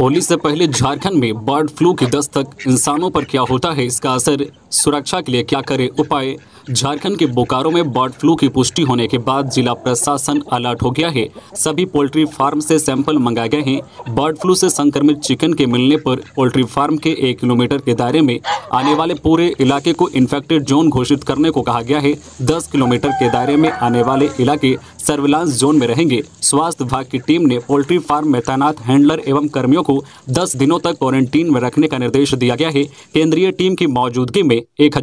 होली से पहले झारखंड में बर्ड फ्लू की दस्तक इंसानों पर क्या होता है इसका असर सुरक्षा के लिए क्या करें उपाय झारखंड के बोकारो में बर्ड फ्लू की पुष्टि होने के बाद जिला प्रशासन अलर्ट हो गया है सभी पोल्ट्री फार्म से सैंपल मंगाए गए हैं बर्ड फ्लू से संक्रमित चिकन के मिलने पर पोल्ट्री फार्म के एक किलोमीटर के दायरे में आने वाले पूरे इलाके को इन्फेक्टेड जोन घोषित करने को कहा गया है दस किलोमीटर के दायरे में आने वाले इलाके सर्विलांस जोन में रहेंगे स्वास्थ्य विभाग की टीम ने पोल्ट्री फार्म में तैनात हैंडलर एवं कर्मियों को दस दिनों तक क्वारंटीन में रखने का निर्देश दिया गया है केंद्रीय टीम की मौजूदगी में एक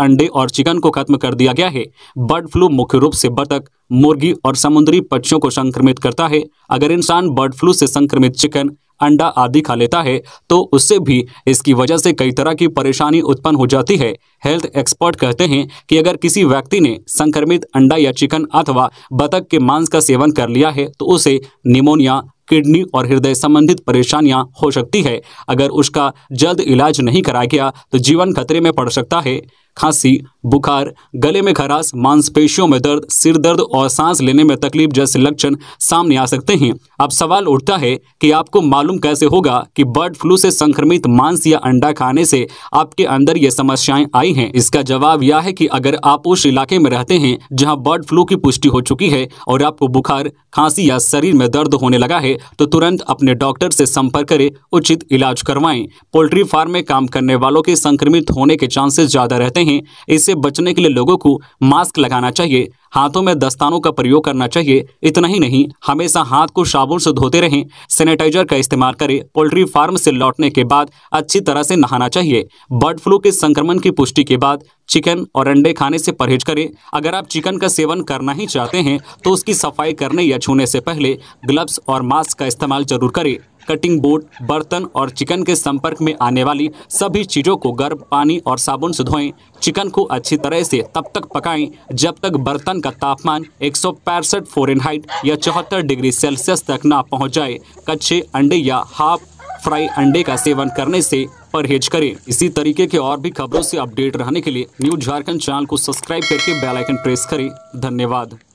अंडे और चिकन संक्रमण को खत्म कर दिया गया है बर्ड फ्लू मुख्य रूप से बतख मुर्गी और समुद्री पक्षियों को संक्रमित करता है अगर इंसान बर्ड फ्लू से संक्रमित चिकन अंडा आदि खा लेता है तो उससे भी इसकी वजह से कई तरह की परेशानी उत्पन्न हो जाती है हेल्थ एक्सपर्ट कहते हैं कि अगर किसी व्यक्ति ने संक्रमित अंडा या चिकन अथवा बतख के मांस का सेवन कर लिया है तो उसे निमोनिया किडनी और हृदय संबंधित परेशानियां हो सकती है अगर उसका जल्द इलाज नहीं कराया गया तो जीवन खतरे में पड़ सकता है खांसी बुखार गले में खराश मांसपेशियों में दर्द सिर दर्द और सांस लेने में तकलीफ जैसे लक्षण सामने आ सकते हैं अब सवाल उठता है कि आपको मालूम कैसे होगा कि बर्ड फ्लू से संक्रमित मांस या अंडा खाने से आपके अंदर ये समस्याएं आई हैं इसका जवाब यह है कि अगर आप उस इलाके में रहते हैं जहां बर्ड फ्लू की पुष्टि हो चुकी है और आपको बुखार खांसी या शरीर में दर्द होने लगा है तो तुरंत अपने डॉक्टर से संपर्क करें उचित इलाज करवाएं पोल्ट्री फार्म में काम करने वालों के संक्रमित होने के चांसेस ज्यादा रहते हैं हैं इससे बचने के लिए लोगों को मास्क लगाना चाहिए हाथों में दस्तानों का प्रयोग करना चाहिए इतना ही नहीं हमेशा हाथ को साबुन से धोते रहें सैनिटाइजर का इस्तेमाल करें पोल्ट्री फार्म से लौटने के बाद अच्छी तरह से नहाना चाहिए बर्ड फ्लू के संक्रमण की पुष्टि के बाद चिकन और अंडे खाने से परहेज करें अगर आप चिकन का सेवन करना ही चाहते हैं तो उसकी सफाई करने या छूने से पहले ग्लव्स और मास्क का इस्तेमाल जरूर करें कटिंग बोर्ड बर्तन और चिकन के संपर्क में आने वाली सभी चीज़ों को गर्म पानी और साबुन से धोएं चिकन को अच्छी तरह से तब तक पकाएं जब तक बर्तन का तापमान एक सौ पैंसठ या चौहत्तर डिग्री सेल्सियस तक ना पहुंच जाए कच्चे अंडे या हाफ फ्राई अंडे का सेवन करने से परहेज करें इसी तरीके के और भी खबरों से अपडेट रहने के लिए न्यूज झारखंड चैनल को सब्सक्राइब करके बेल आइकन प्रेस करें धन्यवाद